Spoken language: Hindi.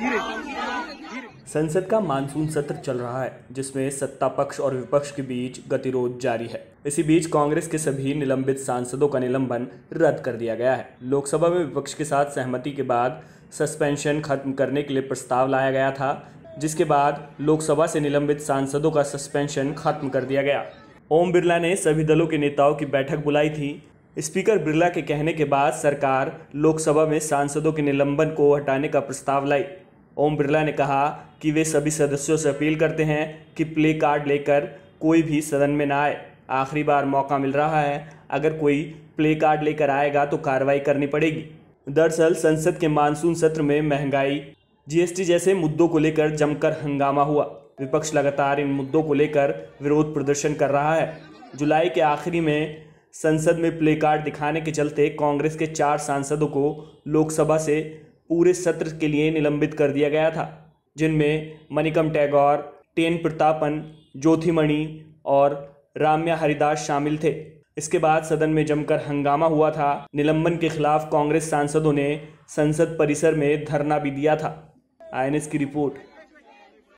संसद का मानसून सत्र चल रहा है जिसमें सत्ता पक्ष और विपक्ष के बीच गतिरोध जारी है इसी बीच कांग्रेस के सभी निलंबित सांसदों का निलंबन रद्द कर दिया गया है लोकसभा में विपक्ष के साथ सहमति के बाद सस्पेंशन खत्म करने के लिए प्रस्ताव लाया गया था जिसके बाद लोकसभा से निलंबित सांसदों का सस्पेंशन खत्म कर दिया गया ओम बिरला ने सभी दलों के नेताओं की बैठक बुलाई थी स्पीकर बिरला के कहने के बाद सरकार लोकसभा में सांसदों के निलंबन को हटाने का प्रस्ताव लाई ओम बिरला ने कहा कि वे सभी सदस्यों से अपील करते हैं कि प्ले कार्ड लेकर कोई भी सदन में ना आए आखिरी बार मौका मिल रहा है अगर कोई प्ले कार्ड लेकर आएगा तो कार्रवाई करनी पड़ेगी दरअसल संसद के मानसून सत्र में महंगाई जीएसटी जैसे मुद्दों को लेकर जमकर हंगामा हुआ विपक्ष लगातार इन मुद्दों को लेकर विरोध प्रदर्शन कर रहा है जुलाई के आखिरी में संसद में प्ले कार्ड दिखाने के चलते कांग्रेस के चार सांसदों को लोकसभा से पूरे सत्र के लिए निलंबित कर दिया गया था जिनमें मणिकम टैगोर टेन प्रतापन ज्योतिमणि और राम्या हरिदास शामिल थे इसके बाद सदन में जमकर हंगामा हुआ था निलंबन के खिलाफ कांग्रेस सांसदों ने संसद परिसर में धरना भी दिया था आई की रिपोर्ट